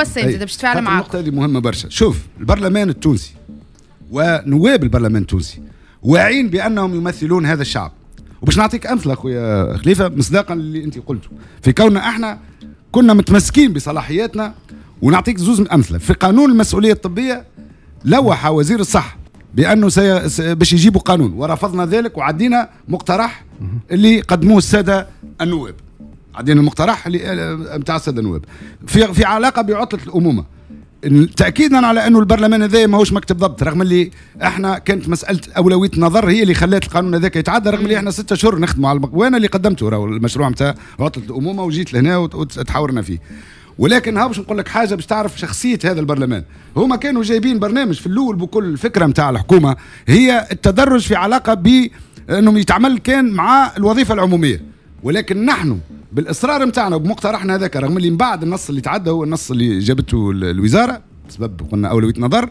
وبس انت باش تفعل معاك النقطه هذه مهمه برشا شوف البرلمان التونسي ونواب البرلمان التونسي واعين بانهم يمثلون هذا الشعب وباش نعطيك امثله اخويا خليفه مصداقا للي انت قلته في كوننا احنا كنا متمسكين بصلاحياتنا ونعطيك زوز من امثله في قانون المسؤوليه الطبيه لوح وزير الصحه بانه سي... باش يجيبوا قانون ورفضنا ذلك وعدينا مقترح اللي قدموه الساده النواب بعدين المقترح نتاع آه، آه، الساده النواب في في علاقه بعطله الامومه تاكيدا على انه البرلمان هذا ماهوش مكتب ضبط رغم اللي احنا كانت مساله اولويه النظر هي اللي خلات القانون هذاك يتعدى رغم اللي احنا ستة شهور نخدموا على المق... وانا اللي قدمته راهو المشروع نتاع عطله الامومه وجيت لهنا وتحاورنا فيه ولكن ها باش نقول لك حاجه باش تعرف شخصيه هذا البرلمان هما كانوا جايبين برنامج في الاول بكل الفكره نتاع الحكومه هي التدرج في علاقه ب انهم يتعمل كان مع الوظيفه العموميه ولكن نحن بالاصرار نتاعنا وبمقترحنا هذاك رغم اللي من بعد النص اللي تعدى هو النص اللي جابته الوزاره بسبب قلنا اولويه نظر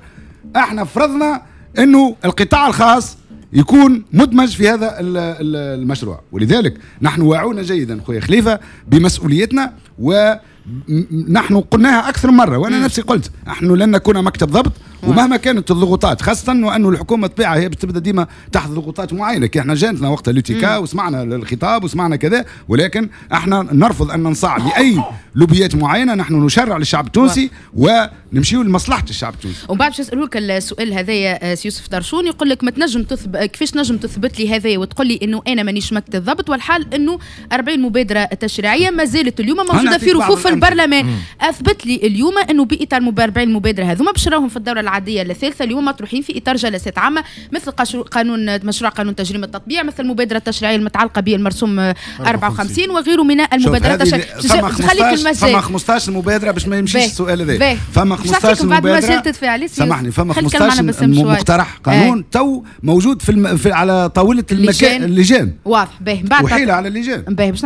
احنا فرضنا انه القطاع الخاص يكون مدمج في هذا المشروع ولذلك نحن واعون جيدا خويا خليفه بمسؤوليتنا ونحن قلناها اكثر مره وانا نفسي قلت نحن لن نكون مكتب ضبط ومهما كانت الضغوطات خاصه وانه الحكومه طبيعه هي بتبدا ديما تحت ضغوطات معينه كي احنا جاتنا وقت الاتيكا وسمعنا الخطاب وسمعنا كذا ولكن احنا نرفض ان ننصاع لاي لوبيات معينه نحن نشرع للشعب التونسي ونمشيو لمصلحه الشعب التونسي ومن بعد باش نسألوك السؤال هذايا سي يوسف درشون يقول لك ما تنجم تثبت كيفاش نجم تثبت لي هذايا وتقول لي انه انا مانيش مكت الضبط والحال انه 40 مبادره تشريعيه ما زالت اليوم موجوده في رفوف البرلمان اثبت لي اليوم انه باطار 40 مبادره هذوما باش في الدوره العام العاديه للثالثه اليوم مطروحين في اطار جلسات عامه مثل قانون مشروع قانون تجريم التطبيع مثل المبادره التشريعيه المتعلقه بالمرسوم 54 وغيره من المبادرات التشريعيه فما 15 مبادره باش ما يمشيش السؤال هذا فما 15 مبادره سامحني فما 15 مقترح قانون تو موجود في, الم... في على طاوله المكان اللجان واضح باهي بعد وحيله على اللجان باهي باش